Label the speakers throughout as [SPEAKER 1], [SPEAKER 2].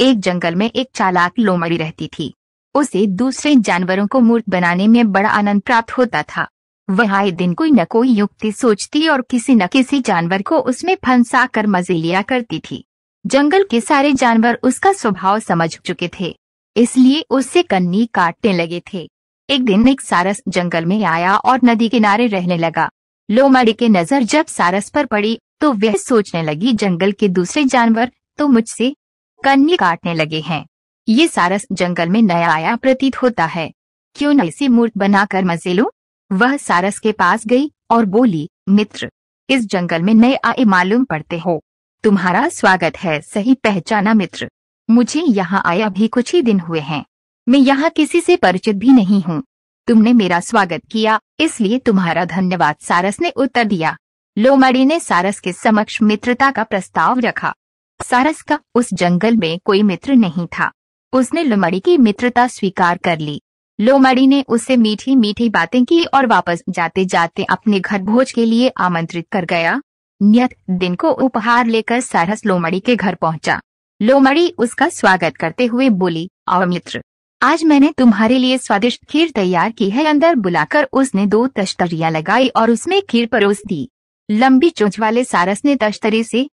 [SPEAKER 1] एक जंगल में एक चालाक लोमड़ी रहती थी उसे दूसरे जानवरों को मूर्ख बनाने में बड़ा आनंद प्राप्त होता था वह आए दिन कोई न कोई युक्ति सोचती और किसी न किसी जानवर को उसमें फंसा कर मजे लिया करती थी जंगल के सारे जानवर उसका स्वभाव समझ चुके थे इसलिए उससे कन्नी काटने लगे थे एक दिन एक सारस जंगल में आया और नदी किनारे रहने लगा लोमड़ी के नजर जब सारस पर पड़ी तो वह सोचने लगी जंगल के दूसरे जानवर तो मुझसे कन्नी काटने लगे हैं ये सारस जंगल में नया आया प्रतीत होता है क्यों न इसे मूर्त बनाकर मजे लो वह सारस के पास गई और बोली मित्र इस जंगल में नए आए मालूम पड़ते हो तुम्हारा स्वागत है सही पहचाना मित्र मुझे यहाँ आए अभी कुछ ही दिन हुए हैं मैं यहाँ किसी से परिचित भी नहीं हूँ तुमने मेरा स्वागत किया इसलिए तुम्हारा धन्यवाद सारस ने उत्तर दिया लोमड़ी ने सारस के समक्ष मित्रता का प्रस्ताव रखा सारस का उस जंगल में कोई मित्र नहीं था उसने लोमड़ी की मित्रता स्वीकार कर ली लोमड़ी ने उससे मीठी मीठी बातें की और वापस जाते जाते अपने घर भोज के लिए आमंत्रित कर गया नियत दिन को उपहार लेकर सारस लोमड़ी के घर पहुंचा लोमड़ी उसका स्वागत करते हुए बोली और मित्र आज मैंने तुम्हारे लिए स्वादिष्ट खीर तैयार की है अंदर बुलाकर उसने दो तश्तरिया लगाई और उसमें खीर परोस दी लंबी चोंच वाले सारस ने तश्तरी से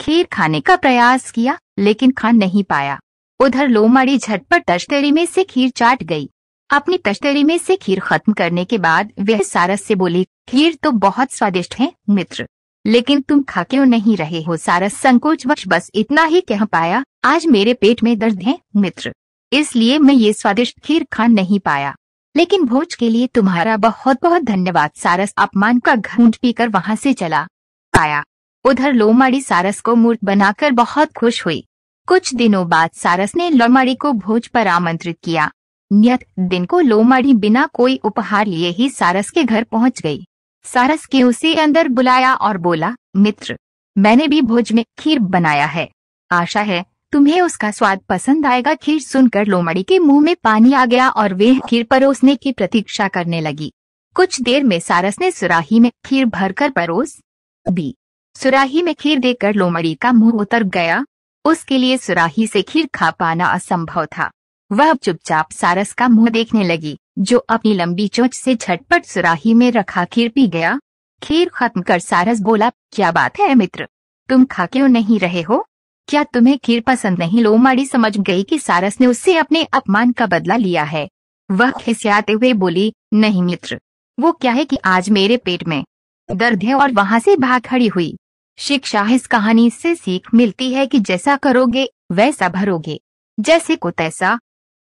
[SPEAKER 1] खीर खाने का प्रयास किया लेकिन खा नहीं पाया उधर लोमड़ी झटपट तश्तरी में से खीर चाट गई अपनी तश्तरी में से खीर खत्म करने के बाद वह सारस से बोली खीर तो बहुत स्वादिष्ट है मित्र लेकिन तुम खा क्यों नहीं रहे हो सारस संकोच वश बस इतना ही कह पाया आज मेरे पेट में दर्द है मित्र इसलिए मैं ये स्वादिष्ट खीर खा नहीं पाया लेकिन भोज के लिए तुम्हारा बहुत बहुत धन्यवाद सारस अपमान का घूंट पीकर वहाँ से चला आया उधर लोमड़ी सारस को मूर्त बनाकर बहुत खुश हुई कुछ दिनों बाद सारस ने लोमड़ी को भोज पर आमंत्रित किया नियत दिन को लोमड़ी बिना कोई उपहार लिए ही सारस के घर पहुंच गई सारस के उसे अंदर बुलाया और बोला मित्र मैंने भी भोज में खीर बनाया है आशा है तुम्हें उसका स्वाद पसंद आएगा खीर सुनकर लोमड़ी के मुंह में पानी आ गया और वे खीर परोसने की प्रतीक्षा करने लगी कुछ देर में सारस ने सुराही में खीर भरकर परोस दी सुराही में खीर देकर लोमड़ी का मुंह उतर गया उसके लिए सुराही से खीर खा पाना असंभव था वह चुपचाप सारस का मुंह देखने लगी जो अपनी लंबी चोच से झटपट सुराही में रखा खीर पी गया खीर खत्म कर सारस बोला क्या बात है मित्र तुम खा क्यों नहीं रहे हो क्या तुम्हें खीर पसंद नहीं लोमाड़ी समझ गई कि सारस ने उससे अपने अपमान का बदला लिया है वह खिसियाते हुए बोली नहीं मित्र वो क्या है कि आज मेरे पेट में दर्द है और वहाँ से भाग खड़ी हुई शिक्षा इस कहानी से सीख मिलती है कि जैसा करोगे वैसा भरोगे जैसे को तैसा